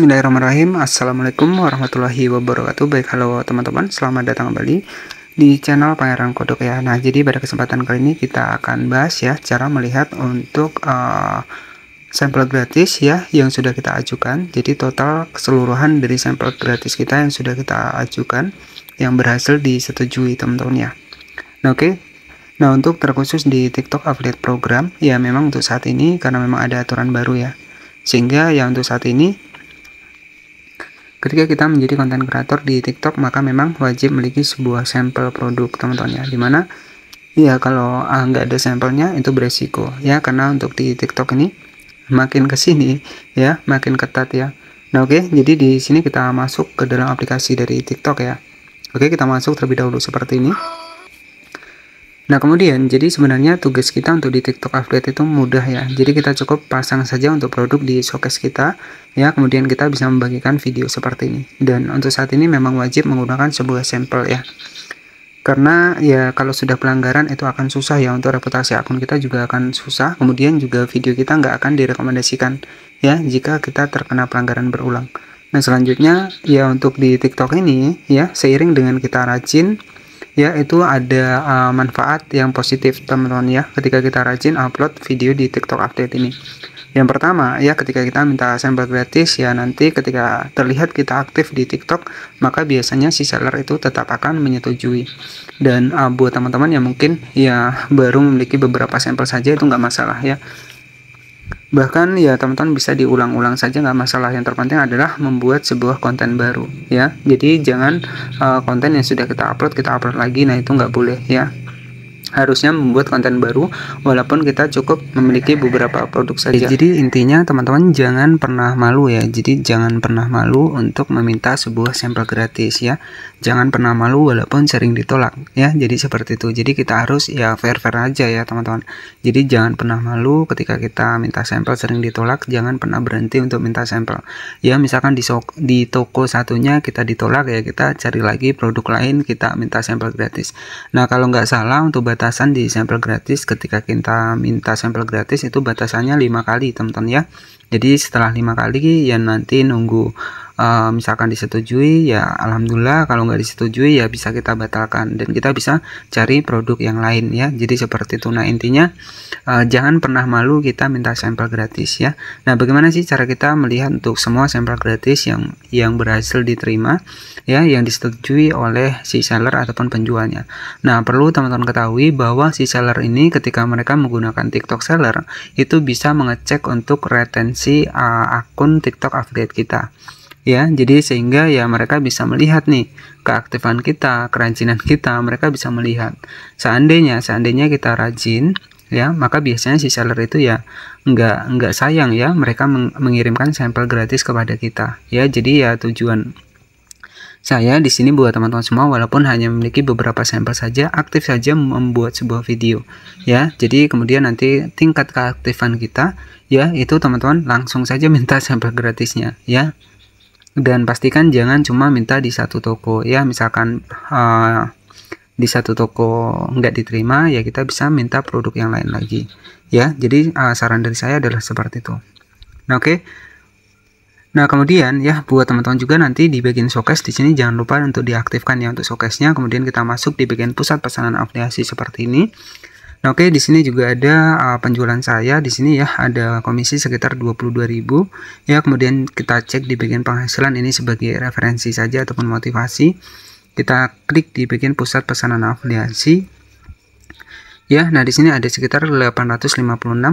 Bismillahirrahmanirrahim Assalamualaikum warahmatullahi wabarakatuh Baik halo teman-teman selamat datang kembali di channel Pangeran Kodok ya Nah jadi pada kesempatan kali ini kita akan bahas ya cara melihat untuk uh, sampel gratis ya yang sudah kita ajukan Jadi total keseluruhan dari sampel gratis kita yang sudah kita ajukan yang berhasil disetujui teman-teman ya Nah oke okay. Nah untuk terkhusus di TikTok Affiliate Program ya memang untuk saat ini karena memang ada aturan baru ya sehingga ya untuk saat ini Ketika kita menjadi konten kreator di TikTok, maka memang wajib memiliki sebuah sampel produk, teman-teman ya. Dimana, ya kalau ah, nggak ada sampelnya itu beresiko ya, karena untuk di TikTok ini makin kesini ya, makin ketat ya. Nah oke, okay, jadi di sini kita masuk ke dalam aplikasi dari TikTok ya. Oke, okay, kita masuk terlebih dahulu seperti ini. Nah kemudian jadi sebenarnya tugas kita untuk di TikTok Affiliate itu mudah ya. Jadi kita cukup pasang saja untuk produk di showcase kita ya. Kemudian kita bisa membagikan video seperti ini. Dan untuk saat ini memang wajib menggunakan sebuah sampel ya. Karena ya kalau sudah pelanggaran itu akan susah ya untuk reputasi akun kita juga akan susah. Kemudian juga video kita nggak akan direkomendasikan ya jika kita terkena pelanggaran berulang. Nah selanjutnya ya untuk di TikTok ini ya seiring dengan kita rajin ya itu ada uh, manfaat yang positif teman-teman ya ketika kita rajin upload video di TikTok update ini yang pertama ya ketika kita minta sampel gratis ya nanti ketika terlihat kita aktif di TikTok maka biasanya si seller itu tetap akan menyetujui dan uh, buat teman-teman yang mungkin ya baru memiliki beberapa sampel saja itu nggak masalah ya bahkan ya teman-teman bisa diulang-ulang saja nggak masalah yang terpenting adalah membuat sebuah konten baru ya jadi jangan uh, konten yang sudah kita upload kita upload lagi nah itu nggak boleh ya harusnya membuat konten baru walaupun kita cukup memiliki beberapa produk eh, saja. Jadi intinya teman-teman jangan pernah malu ya. Jadi jangan pernah malu untuk meminta sebuah sampel gratis ya. Jangan pernah malu walaupun sering ditolak ya. Jadi seperti itu. Jadi kita harus ya fair-fair aja ya teman-teman. Jadi jangan pernah malu ketika kita minta sampel sering ditolak, jangan pernah berhenti untuk minta sampel. Ya misalkan di so di toko satunya kita ditolak ya kita cari lagi produk lain kita minta sampel gratis. Nah, kalau nggak salah untuk batas batasan di sampel gratis ketika kita minta sampel gratis itu batasannya lima kali teman-teman ya jadi setelah lima kali ya nanti nunggu uh, misalkan disetujui ya alhamdulillah kalau nggak disetujui ya bisa kita batalkan dan kita bisa cari produk yang lain ya jadi seperti itu nah intinya uh, jangan pernah malu kita minta sampel gratis ya nah bagaimana sih cara kita melihat untuk semua sampel gratis yang yang berhasil diterima ya yang disetujui oleh si seller ataupun penjualnya nah perlu teman-teman ketahui bahwa si seller ini ketika mereka menggunakan TikTok seller itu bisa mengecek untuk retensi si uh, akun TikTok affiliate kita ya jadi sehingga ya mereka bisa melihat nih keaktifan kita kerajinan kita mereka bisa melihat seandainya seandainya kita rajin ya maka biasanya si seller itu ya enggak enggak sayang ya mereka mengirimkan sampel gratis kepada kita ya jadi ya tujuan saya di sini buat teman-teman semua walaupun hanya memiliki beberapa sampel saja, aktif saja membuat sebuah video. Ya, jadi kemudian nanti tingkat keaktifan kita ya itu teman-teman langsung saja minta sampel gratisnya ya. Dan pastikan jangan cuma minta di satu toko ya, misalkan uh, di satu toko nggak diterima ya kita bisa minta produk yang lain lagi ya. Jadi uh, saran dari saya adalah seperti itu. Nah, oke. Okay. Nah, kemudian ya buat teman-teman juga nanti di bagian showcase di sini jangan lupa untuk diaktifkan ya untuk showcase-nya. Kemudian kita masuk di bagian pusat pesanan afiliasi seperti ini. Nah, oke okay, di sini juga ada uh, penjualan saya di sini ya ada komisi sekitar 22.000. Ya, kemudian kita cek di bagian penghasilan ini sebagai referensi saja ataupun motivasi. Kita klik di bagian pusat pesanan afiliasi. Ya, nah di sini ada sekitar 856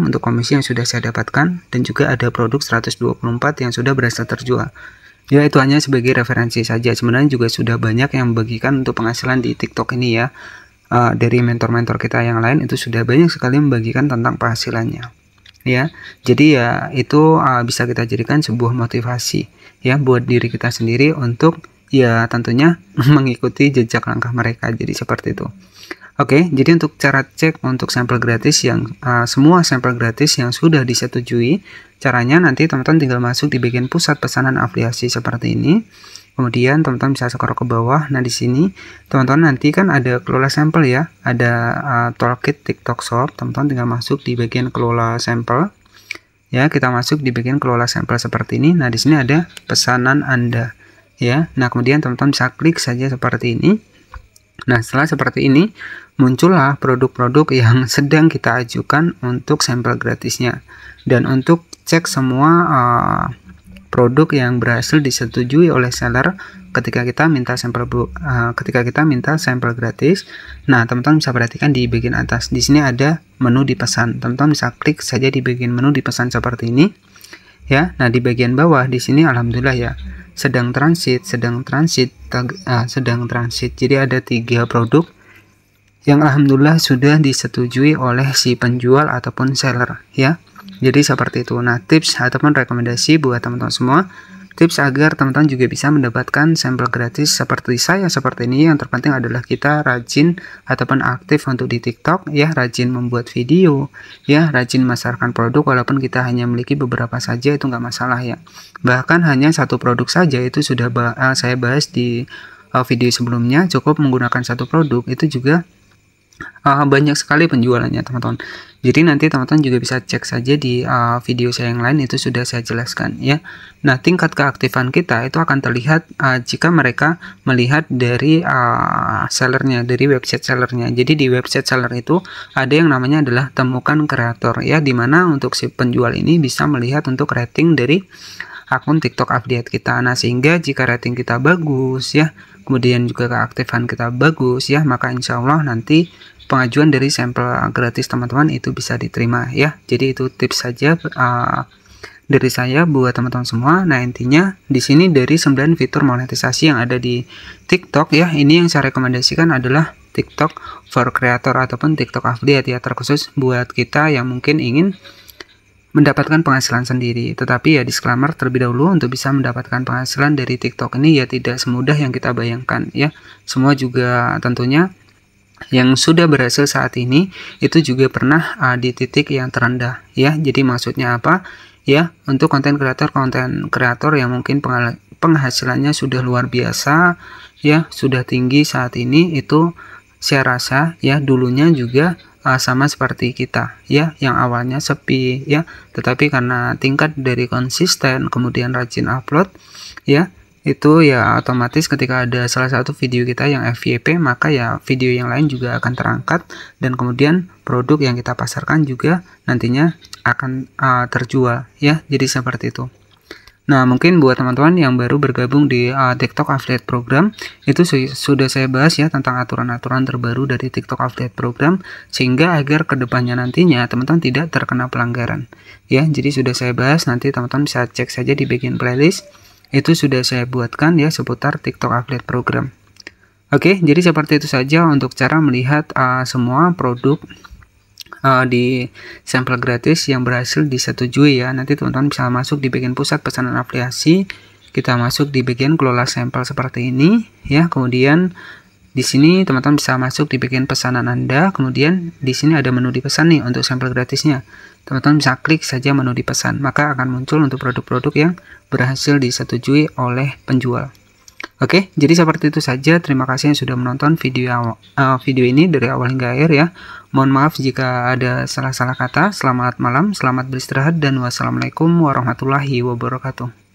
untuk komisi yang sudah saya dapatkan dan juga ada produk 124 yang sudah berhasil terjual. Ya, itu hanya sebagai referensi saja. Sebenarnya juga sudah banyak yang membagikan untuk penghasilan di TikTok ini ya. Uh, dari mentor-mentor kita yang lain itu sudah banyak sekali membagikan tentang penghasilannya. Ya, jadi ya itu uh, bisa kita jadikan sebuah motivasi ya buat diri kita sendiri untuk ya tentunya mengikuti jejak langkah mereka. Jadi seperti itu. Oke, okay, jadi untuk cara cek untuk sampel gratis yang uh, semua sampel gratis yang sudah disetujui, caranya nanti teman-teman tinggal masuk di bagian pusat pesanan afiliasi seperti ini. Kemudian teman-teman bisa scroll ke bawah. Nah, di sini teman-teman nanti kan ada kelola sampel ya, ada uh, toolkit TikTok Shop. Teman-teman tinggal masuk di bagian kelola sampel. Ya, kita masuk di bagian kelola sampel seperti ini. Nah, di sini ada pesanan Anda ya. Nah, kemudian teman-teman bisa klik saja seperti ini. Nah, setelah seperti ini, muncullah produk-produk yang sedang kita ajukan untuk sampel gratisnya dan untuk cek semua uh, produk yang berhasil disetujui oleh seller ketika kita minta sampel uh, ketika kita minta sampel gratis. Nah, teman-teman bisa perhatikan di bagian atas. Di sini ada menu dipesan. Teman-teman bisa klik saja di bagian menu dipesan seperti ini. Ya. Nah, di bagian bawah di sini alhamdulillah ya. Sedang transit, sedang transit, uh, sedang transit. Jadi ada tiga produk yang alhamdulillah sudah disetujui oleh si penjual ataupun seller ya. Jadi seperti itu. Nah, tips ataupun rekomendasi buat teman-teman semua tips agar teman-teman juga bisa mendapatkan sampel gratis seperti saya seperti ini yang terpenting adalah kita rajin ataupun aktif untuk di TikTok ya rajin membuat video ya rajin masarkan produk walaupun kita hanya memiliki beberapa saja itu nggak masalah ya bahkan hanya satu produk saja itu sudah bah eh, saya bahas di eh, video sebelumnya cukup menggunakan satu produk itu juga uh, banyak sekali penjualannya teman-teman jadi nanti teman-teman juga bisa cek saja di uh, video saya yang lain itu sudah saya jelaskan ya nah tingkat keaktifan kita itu akan terlihat uh, jika mereka melihat dari uh, sellernya dari website sellernya jadi di website seller itu ada yang namanya adalah temukan kreator ya dimana untuk si penjual ini bisa melihat untuk rating dari akun TikTok update kita nah sehingga jika rating kita bagus ya kemudian juga keaktifan kita bagus ya maka insya Allah nanti pengajuan dari sampel gratis teman-teman itu bisa diterima ya jadi itu tips saja uh, dari saya buat teman-teman semua nah intinya di sini dari 9 fitur monetisasi yang ada di TikTok ya ini yang saya rekomendasikan adalah TikTok for Creator ataupun TikTok Affiliate ya terkhusus buat kita yang mungkin ingin mendapatkan penghasilan sendiri. Tetapi ya disclaimer terlebih dahulu untuk bisa mendapatkan penghasilan dari TikTok ini ya tidak semudah yang kita bayangkan ya. Semua juga tentunya yang sudah berhasil saat ini itu juga pernah uh, di titik yang terendah ya. Jadi maksudnya apa? Ya, untuk konten kreator konten kreator yang mungkin penghasilannya sudah luar biasa ya, sudah tinggi saat ini itu saya rasa ya dulunya juga sama seperti kita ya yang awalnya sepi ya tetapi karena tingkat dari konsisten kemudian rajin upload ya itu ya otomatis ketika ada salah satu video kita yang FYP maka ya video yang lain juga akan terangkat dan kemudian produk yang kita pasarkan juga nantinya akan uh, terjual ya jadi seperti itu Nah, mungkin buat teman-teman yang baru bergabung di uh, TikTok Affiliate Program, itu su sudah saya bahas ya tentang aturan-aturan terbaru dari TikTok Affiliate Program sehingga agar kedepannya nantinya teman-teman tidak terkena pelanggaran. Ya, jadi sudah saya bahas nanti teman-teman bisa cek saja di bagian playlist itu sudah saya buatkan ya seputar TikTok Affiliate Program. Oke, jadi seperti itu saja untuk cara melihat uh, semua produk uh, di sampel gratis yang berhasil disetujui ya. Nanti teman-teman bisa masuk di bagian pusat pesanan aplikasi Kita masuk di bagian kelola sampel seperti ini ya. Kemudian di sini teman-teman bisa masuk di bagian pesanan Anda, kemudian di sini ada menu di pesan nih untuk sampel gratisnya. Teman-teman bisa klik saja menu di pesan, maka akan muncul untuk produk-produk yang berhasil disetujui oleh penjual. Oke, jadi seperti itu saja. Terima kasih yang sudah menonton video uh, video ini dari awal hingga akhir ya. Mohon maaf jika ada salah-salah kata. Selamat malam, selamat beristirahat dan wassalamualaikum warahmatullahi wabarakatuh.